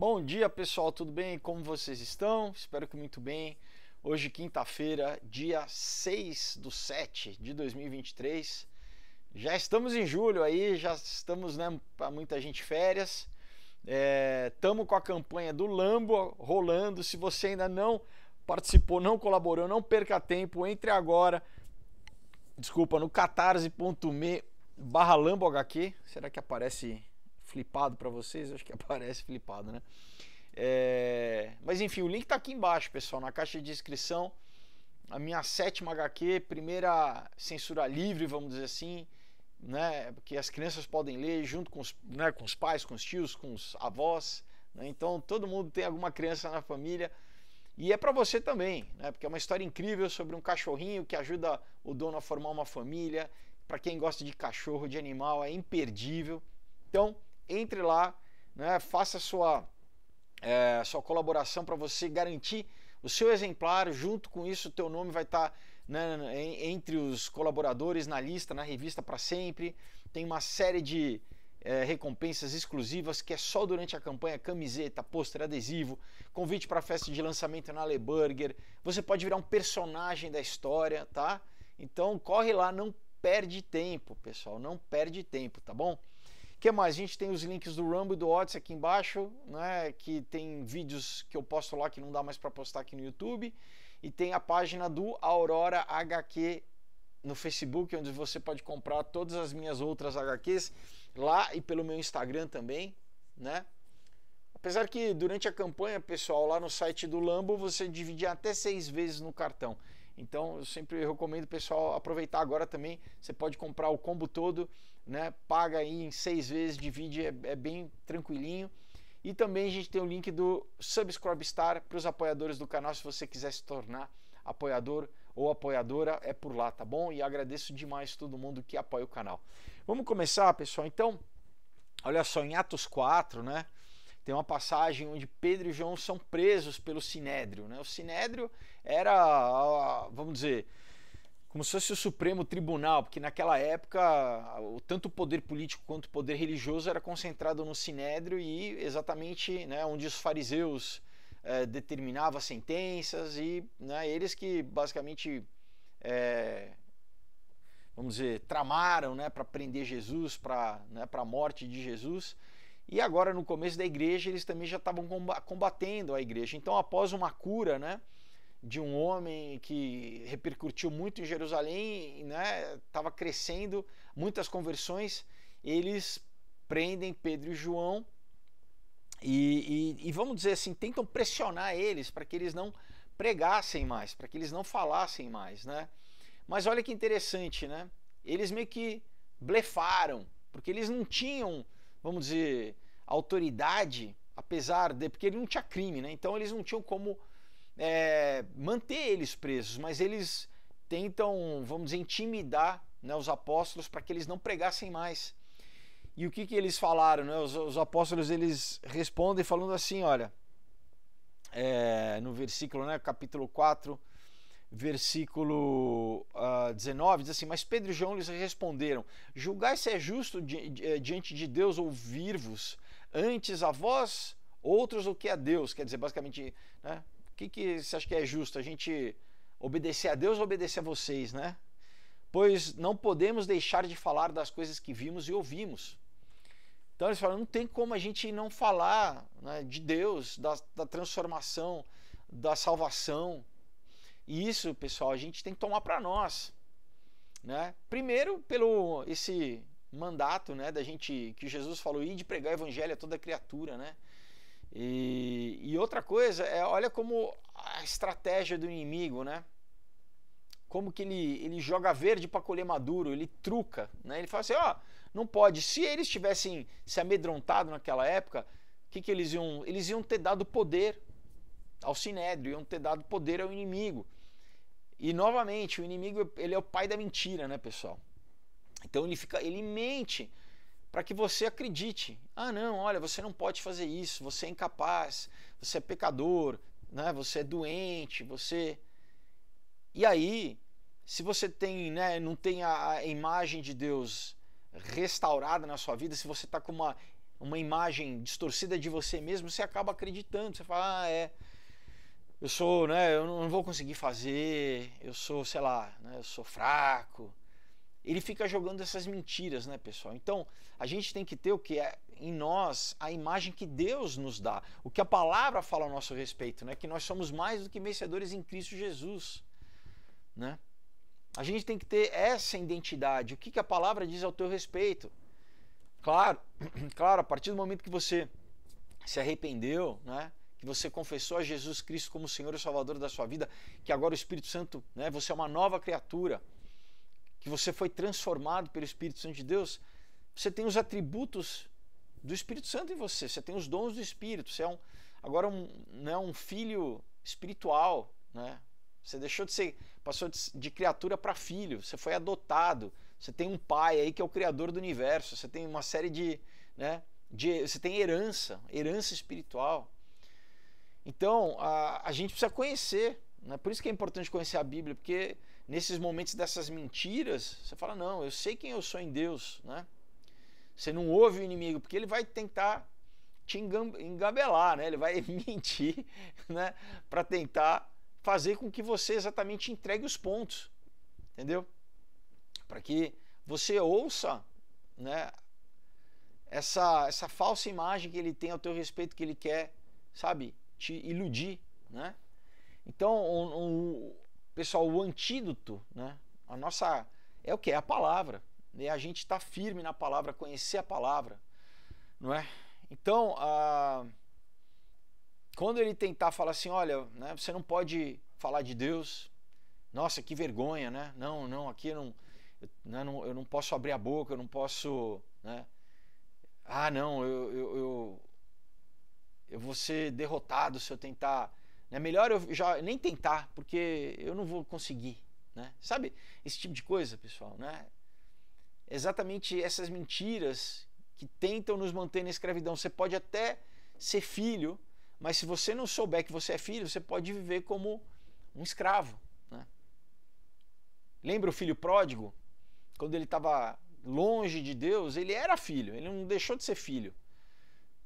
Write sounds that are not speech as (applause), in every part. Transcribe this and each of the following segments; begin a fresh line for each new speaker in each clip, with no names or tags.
Bom dia pessoal, tudo bem? Como vocês estão? Espero que muito bem. Hoje, quinta-feira, dia 6 do 7 de 2023. Já estamos em julho aí, já estamos, né, para muita gente férias. Estamos é, com a campanha do Lambo rolando. Se você ainda não participou, não colaborou, não perca tempo, entre agora. Desculpa, no catarse.me barra Lambo HQ. Será que aparece flipado para vocês, acho que (laughs) aparece flipado, né? É... Mas enfim, o link está aqui embaixo, pessoal, na caixa de inscrição. A minha sétima HQ, primeira censura livre, vamos dizer assim, né? Porque as crianças podem ler junto com os, né? com os pais, com os tios, com os avós. Né? Então todo mundo tem alguma criança na família. E é para você também, né? Porque é uma história incrível sobre um cachorrinho que ajuda o dono a formar uma família. Para quem gosta de cachorro, de animal, é imperdível. Então, entre lá, né, faça sua, é, sua colaboração para você garantir o seu exemplar. Junto com isso, o teu nome vai estar tá, né, entre os colaboradores na lista, na revista para sempre. Tem uma série de é, recompensas exclusivas que é só durante a campanha: camiseta, pôster, adesivo, convite para festa de lançamento na Burger. Você pode virar um personagem da história, tá? Então corre lá, não perde tempo, pessoal, não perde tempo, tá bom? que mais? A gente tem os links do Rumble e do Odds aqui embaixo, né? Que tem vídeos que eu posto lá que não dá mais para postar aqui no YouTube. E tem a página do Aurora HQ no Facebook, onde você pode comprar todas as minhas outras HQs lá e pelo meu Instagram também, né? Apesar que durante a campanha, pessoal, lá no site do Lambo você dividia até seis vezes no cartão. Então eu sempre recomendo pessoal aproveitar agora também. Você pode comprar o combo todo né? Paga aí em seis vezes, divide, é, é bem tranquilinho. E também a gente tem o link do Subscribe Star para os apoiadores do canal, se você quiser se tornar apoiador ou apoiadora, é por lá, tá bom? E agradeço demais todo mundo que apoia o canal. Vamos começar, pessoal? Então, olha só, em Atos 4, né? Tem uma passagem onde Pedro e João são presos pelo Sinédrio, né? O Sinédrio era, vamos dizer, como se fosse o Supremo Tribunal, porque naquela época o tanto o poder político quanto o poder religioso era concentrado no Sinédrio e exatamente né, onde os fariseus é, determinavam sentenças e né, eles que basicamente é, vamos dizer tramaram né, para prender Jesus, para né, a morte de Jesus. E agora no começo da igreja eles também já estavam combatendo a igreja. Então após uma cura, né? de um homem que repercutiu muito em Jerusalém, né? Estava crescendo, muitas conversões. Eles prendem Pedro e João e, e, e vamos dizer assim, tentam pressionar eles para que eles não pregassem mais, para que eles não falassem mais, né? Mas olha que interessante, né? Eles meio que blefaram, porque eles não tinham, vamos dizer, autoridade, apesar de porque ele não tinha crime, né? Então eles não tinham como é, manter eles presos, mas eles tentam, vamos dizer, intimidar né, os apóstolos para que eles não pregassem mais. E o que, que eles falaram? Né? Os, os, apóstolos eles respondem falando assim: olha, é, no versículo, né, capítulo 4, versículo uh, ah, 19, diz assim: Mas Pedro e João lhes responderam: Julgai se é justo di, eh, diante de Deus ouvir-vos antes a vós outros do que a Deus. Quer dizer, basicamente, né, que, que você acha que é justo? A gente obedecer a Deus ou obedecer a vocês, né? Pois não podemos deixar de falar das coisas que vimos e ouvimos. Então eles falam, não tem como a gente não falar né, de Deus, da, da transformação, da salvação. E isso, pessoal, a gente tem que tomar para nós. Né? Primeiro, pelo esse mandato né, da gente que Jesus falou, ir de pregar o evangelho a toda criatura, né? E, e outra coisa é, olha como a estratégia do inimigo, né? Como que ele, ele joga verde para colher maduro, ele truca, né? Ele fala assim, ó, oh, não pode. Se eles tivessem se amedrontado naquela época, o que, que eles iam? Eles iam ter dado poder ao sinédrio, iam ter dado poder ao inimigo. E novamente, o inimigo ele é o pai da mentira, né, pessoal? Então ele fica, ele mente para que você acredite. Ah, não, olha, você não pode fazer isso, você é incapaz, você é pecador, né? Você é doente, você E aí, se você tem, né, não tem a imagem de Deus restaurada na sua vida, se você está com uma uma imagem distorcida de você mesmo, você acaba acreditando, você fala, ah, é, eu sou, né, eu não vou conseguir fazer, eu sou, sei lá, né, eu sou fraco, ele fica jogando essas mentiras, né, pessoal? Então, a gente tem que ter o que é em nós, a imagem que Deus nos dá, o que a palavra fala a nosso respeito, né? Que nós somos mais do que vencedores em Cristo Jesus, né? A gente tem que ter essa identidade, o que, que a palavra diz ao teu respeito. Claro, (clears throat) claro, a partir do momento que você se arrependeu, né? que você confessou a Jesus Cristo como Senhor e Salvador da sua vida, que agora o Espírito Santo, né, você é uma nova criatura, que você foi transformado pelo Espírito Santo de Deus, você tem os atributos do Espírito Santo em você, você tem os dons do Espírito, você é um, agora um, né, um filho espiritual, né? Você deixou de ser, passou de, de criatura para filho, você foi adotado, você tem um pai aí que é o criador do universo, você tem uma série de, né, de você tem herança, herança espiritual. Então, a, a gente precisa conhecer né? Por isso que é importante conhecer a Bíblia, porque nesses momentos dessas mentiras, você fala: não, eu sei quem eu sou em Deus. Né? Você não ouve o inimigo, porque ele vai tentar te engabelar, né? ele vai (laughs) mentir né? para tentar fazer com que você exatamente entregue os pontos, entendeu? Para que você ouça né, essa, essa falsa imagem que ele tem ao teu respeito, que ele quer, sabe, te iludir, né? Então, o, o pessoal, o antídoto, né? A nossa é o que é a palavra. Né? A gente está firme na palavra, conhecer a palavra, não é? Então, a... quando ele tentar falar assim, olha, né, você não pode falar de Deus. Nossa, que vergonha, né? Não, não, aqui eu não, eu, né, não, eu não posso abrir a boca, eu não posso, né? Ah, não, eu, eu, eu, eu vou ser derrotado se eu tentar é melhor eu já nem tentar, porque eu não vou conseguir. Né? Sabe esse tipo de coisa, pessoal? Né? Exatamente essas mentiras que tentam nos manter na escravidão. Você pode até ser filho, mas se você não souber que você é filho, você pode viver como um escravo. Né? Lembra o filho pródigo? Quando ele estava longe de Deus, ele era filho, ele não deixou de ser filho.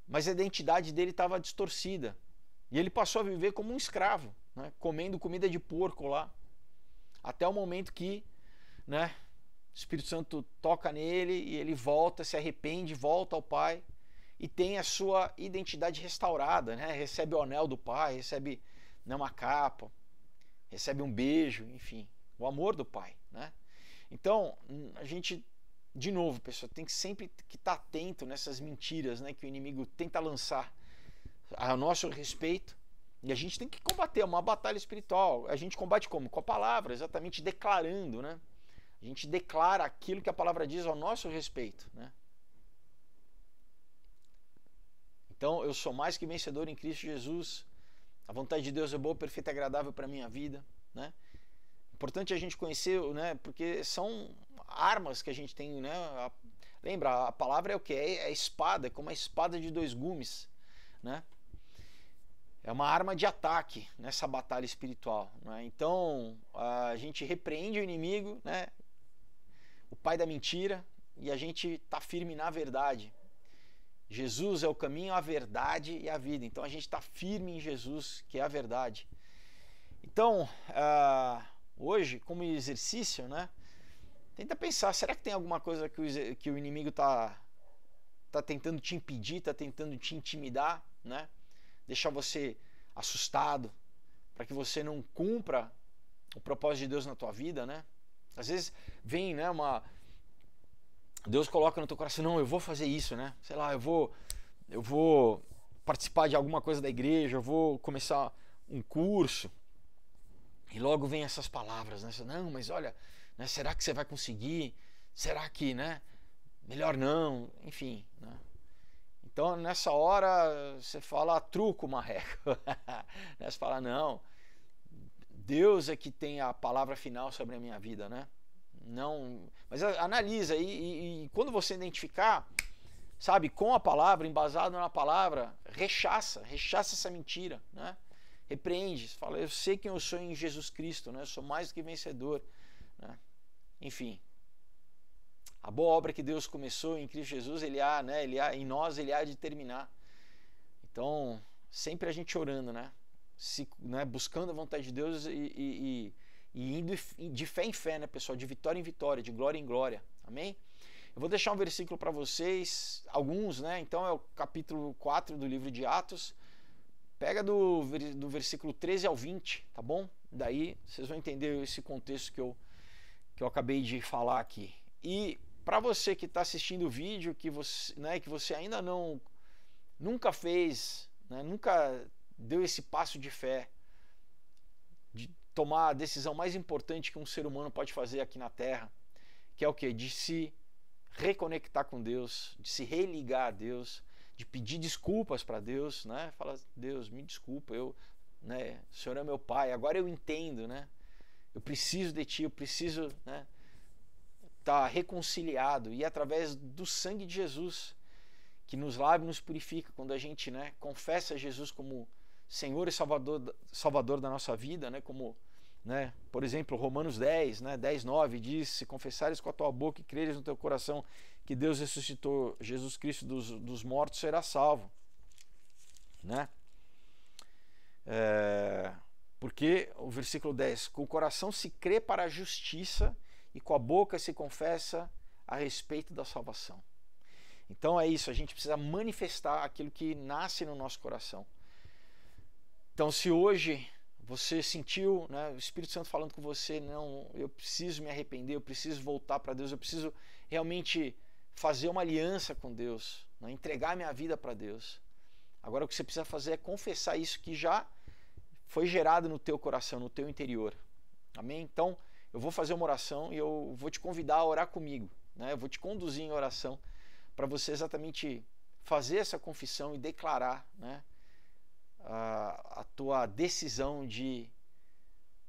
Mas a identidade dele estava distorcida. E ele passou a viver como um escravo, né? comendo comida de porco lá, até o momento que né, o Espírito Santo toca nele e ele volta, se arrepende, volta ao Pai e tem a sua identidade restaurada, né? recebe o anel do Pai, recebe né, uma capa, recebe um beijo, enfim, o amor do Pai. Né? Então, hum, a gente, de novo, pessoal, tem que sempre que estar tá atento nessas mentiras né, que o inimigo tenta lançar ao nosso respeito. E a gente tem que combater é uma batalha espiritual. A gente combate como? Com a palavra, exatamente declarando, né? A gente declara aquilo que a palavra diz ao nosso respeito, né? Então, eu sou mais que vencedor em Cristo Jesus. A vontade de Deus é boa, perfeita e agradável para a minha vida, né? Importante a gente conhecer, né? Porque são armas que a gente tem, né? A, lembra, a palavra é o que? É a é espada, é como a espada de dois gumes, né? é uma arma de ataque nessa batalha espiritual. Né? Então a gente repreende o inimigo, né? o pai da mentira, e a gente está firme na verdade. Jesus é o caminho, a verdade e a vida. Então a gente está firme em Jesus, que é a verdade. Então, uh, hoje, como exercício, né? Tenta pensar, será que tem alguma coisa que o, que o inimigo está tá tentando te impedir, está tentando te intimidar, né? deixar você assustado, para que você não cumpra o propósito de Deus na tua vida, né? Às vezes vem, né, uma Deus coloca no teu coração, não, eu vou fazer isso, né? Sei lá, eu vou eu vou participar de alguma coisa da igreja, eu vou começar um curso. E logo vem essas palavras, né? Não, mas olha, né, será que você vai conseguir? Será que, né? Melhor não, enfim, né? Então, nessa hora, você fala truco, marreco. (laughs) Né, você fala, não, Deus é que tem a palavra final sobre a minha vida, né? Não, mas analisa e, e, e quando você identificar, sabe, com a palavra, embasado na palavra, rechaça, rechaça essa mentira, né? Repreende, fala, eu sei quem eu sou em Jesus Cristo, né? Eu sou mais do que vencedor, né? Enfim, a boa obra que Deus começou em Cristo Jesus, ele há, né? Ele há, em nós ele há de terminar. Então, sempre a gente orando, né? Se, né? Buscando a vontade de Deus e, e, e indo de fé em fé, né, pessoal? De vitória em vitória, de glória em glória. Amém? Eu vou deixar um versículo para vocês, alguns, né? Então é o capítulo 4 do livro de Atos. Pega do, do versículo 13 ao 20, tá bom? Daí vocês vão entender esse contexto que eu, que eu acabei de falar aqui. E para você que está assistindo o vídeo, que você, né, que você ainda não nunca fez, né, nunca deu esse passo de fé de tomar a decisão mais importante que um ser humano pode fazer aqui na Terra, que é o que de se reconectar com Deus, de se religar a Deus, de pedir desculpas para Deus, né? Fala, Deus, me desculpa, eu, né? O Senhor é meu Pai, agora eu entendo, né? Eu preciso de Ti, eu preciso, né? está reconciliado e é através do sangue de Jesus que nos lava e nos purifica quando a gente né, confessa Jesus como Senhor e Salvador, Salvador da nossa vida, né, como né, por exemplo Romanos 10, né, 10, 9 diz: Se confessares com a tua boca e creres no teu coração que Deus ressuscitou Jesus Cristo dos, dos mortos, será salvo. Né? É, porque o versículo 10: Com o coração se crê para a justiça e com a boca se confessa a respeito da salvação. Então é isso, a gente precisa manifestar aquilo que nasce no nosso coração. Então, se hoje você sentiu né, o Espírito Santo falando com você, não, eu preciso me arrepender, eu preciso voltar para Deus, eu preciso realmente fazer uma aliança com Deus, né, entregar minha vida para Deus. Agora o que você precisa fazer é confessar isso que já foi gerado no teu coração, no teu interior. Amém? Então, eu vou fazer uma oração e eu vou te convidar a orar comigo, né? Eu vou te conduzir em oração para você exatamente fazer essa confissão e declarar, né? A, a tua decisão de,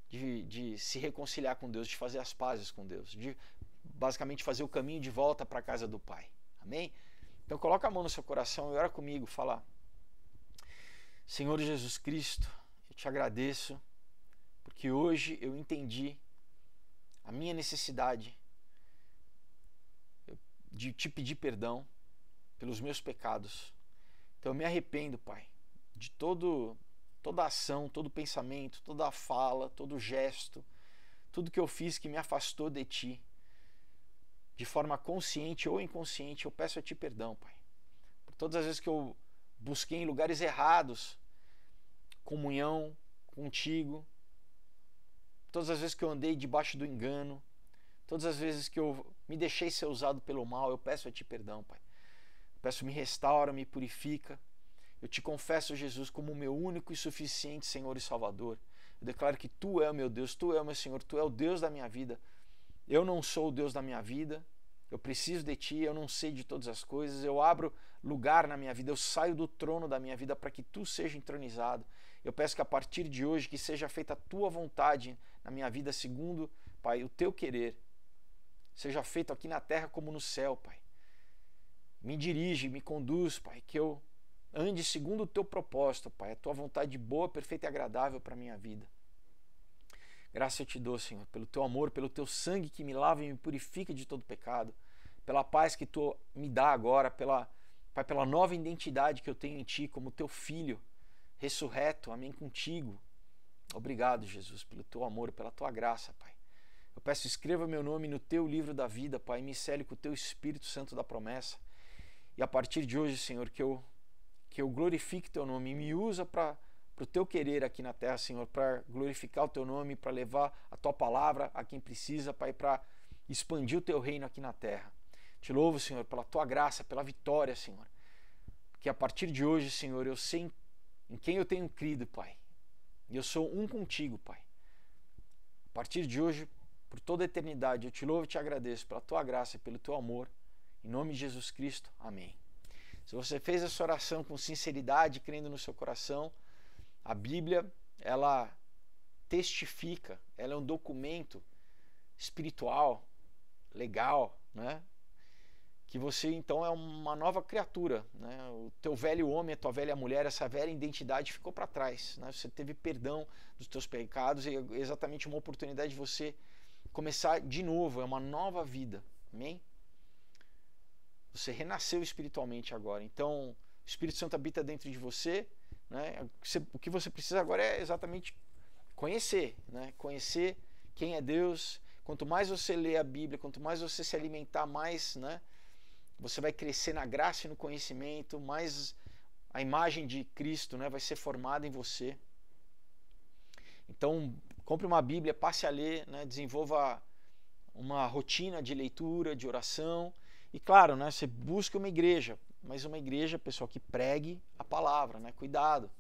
de, de, se reconciliar com Deus, de fazer as pazes com Deus, de basicamente fazer o caminho de volta para a casa do Pai. Amém? Então coloca a mão no seu coração e ora comigo, fala: Senhor Jesus Cristo, eu te agradeço porque hoje eu entendi a minha necessidade de te pedir perdão pelos meus pecados. Então eu me arrependo, Pai, de todo toda ação, todo pensamento, toda fala, todo gesto, tudo que eu fiz que me afastou de ti. De forma consciente ou inconsciente, eu peço a ti perdão, Pai. Por todas as vezes que eu busquei em lugares errados comunhão contigo, todas as vezes que eu andei debaixo do engano, todas as vezes que eu me deixei ser usado pelo mal, eu peço a Ti perdão, Pai. Eu peço, me restaura, me purifica. Eu te confesso, Jesus, como o meu único e suficiente Senhor e Salvador. Eu declaro que Tu é o meu Deus, Tu é o meu Senhor, Tu é o Deus da minha vida. Eu não sou o Deus da minha vida. Eu preciso de Ti, eu não sei de todas as coisas. Eu abro lugar na minha vida, eu saio do trono da minha vida para que tu seja entronizado. Eu peço que a partir de hoje que seja feita a tua vontade na minha vida segundo, Pai, o teu querer. Seja feito aqui na terra como no céu, Pai. Me dirige, me conduz, Pai, que eu ande segundo o teu propósito, Pai, a tua vontade boa, perfeita e agradável para a minha vida. Graça eu te dou, Senhor, pelo teu amor, pelo teu sangue que me lava e me purifica de todo pecado, pela paz que tu me dá agora, pela Pai, pela nova identidade que eu tenho em Ti, como Teu Filho, ressurreto, amém, contigo. Obrigado, Jesus, pelo Teu amor, pela Tua graça, Pai. Eu peço, escreva meu nome no Teu livro da vida, Pai, me cele com o Teu Espírito Santo da promessa. E a partir de hoje, Senhor, que eu, que eu glorifique Teu nome e me usa para para o teu querer aqui na terra, Senhor, para glorificar o teu nome, para levar a tua palavra a quem precisa, Pai, para expandir o teu reino aqui na terra. Te louvo, Senhor, pela tua graça, pela vitória, Senhor. Que a partir de hoje, Senhor, eu sei em quem eu tenho crido, Pai. E eu sou um contigo, Pai. A partir de hoje, por toda a eternidade, eu te louvo e te agradeço pela tua graça e pelo teu amor. Em nome de Jesus Cristo. Amém. Se você fez essa oração com sinceridade, crendo no seu coração, a Bíblia, ela testifica, ela é um documento espiritual, legal, né? que você então é uma nova criatura, né? O teu velho homem, a tua velha mulher, essa velha identidade ficou para trás, né? Você teve perdão dos teus pecados e é exatamente uma oportunidade de você começar de novo, é uma nova vida. Amém? Você renasceu espiritualmente agora. Então, o Espírito Santo habita dentro de você, né? O que você precisa agora é exatamente conhecer, né? Conhecer quem é Deus. Quanto mais você lê a Bíblia, quanto mais você se alimentar mais, né? Você vai crescer na graça e no conhecimento, mais a imagem de Cristo né, vai ser formada em você. Então, compre uma Bíblia, passe a ler, né, desenvolva uma rotina de leitura, de oração. E claro, né, você busca uma igreja, mas uma igreja, pessoal, que pregue a palavra, né? Cuidado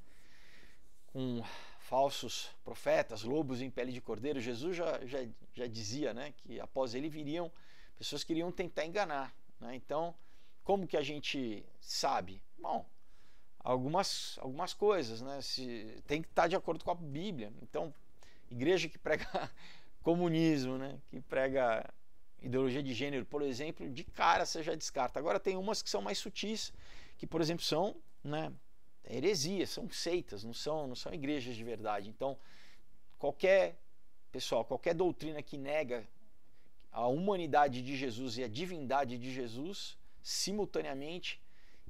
com falsos profetas, lobos em pele de cordeiro. Jesus já, já, já dizia, né, que após ele viriam pessoas que iriam tentar enganar. Né? Então, como que a gente sabe? Bom, algumas, algumas coisas, né? Se, tem que estar de acordo com a Bíblia. Então, igreja que prega (laughs) comunismo, né? que prega ideologia de gênero, por exemplo, de cara você já descarta. Agora tem umas que são mais sutis, que por exemplo são né, heresias, são seitas, não são, não são igrejas de verdade. Então, qualquer pessoal, qualquer doutrina que nega a humanidade de Jesus e a divindade de Jesus simultaneamente,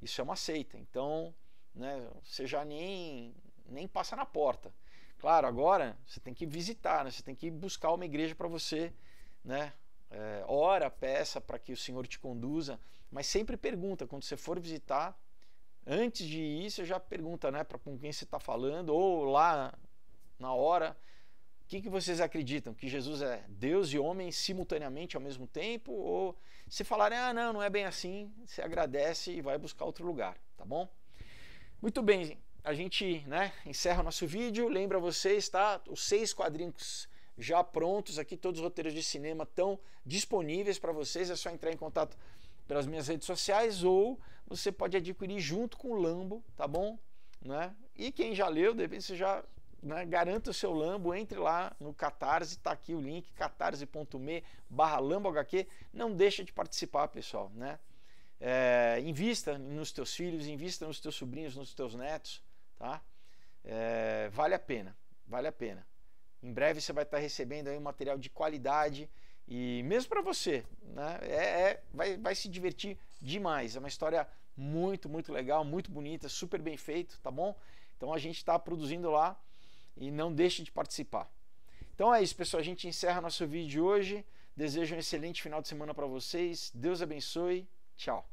isso é uma seita. Então, né, você já nem, nem passa na porta. Claro, agora você tem que visitar, né, você tem que buscar uma igreja para você, né? É, ora, peça para que o Senhor te conduza, mas sempre pergunta quando você for visitar. Antes de ir, você já pergunta né, para com quem você está falando, ou lá na hora o que, que vocês acreditam? Que Jesus é Deus e homem simultaneamente ao mesmo tempo? Ou se falarem, ah, não, não é bem assim, você agradece e vai buscar outro lugar, tá bom? Muito bem, a gente né, encerra o nosso vídeo. Lembra vocês, tá? Os seis quadrinhos já prontos aqui, todos os roteiros de cinema estão disponíveis para vocês. É só entrar em contato pelas minhas redes sociais ou você pode adquirir junto com o Lambo, tá bom? Né? E quem já leu, de repente você já né, garanta o seu Lambo, entre lá no Catarse, está aqui o link, catarse.me barra LamboHQ. Não deixa de participar, pessoal. Né? É, invista nos teus filhos, invista nos teus sobrinhos, nos teus netos. Tá? É, vale a pena, vale a pena. Em breve você vai estar tá recebendo aí um material de qualidade e mesmo para você, né? É, é, vai, vai se divertir demais. É uma história muito, muito legal, muito bonita, super bem feito, tá bom? Então a gente está produzindo lá e não deixe de participar. Então é isso, pessoal. A gente encerra nosso vídeo de hoje. Desejo um excelente final de semana para vocês. Deus abençoe. Tchau.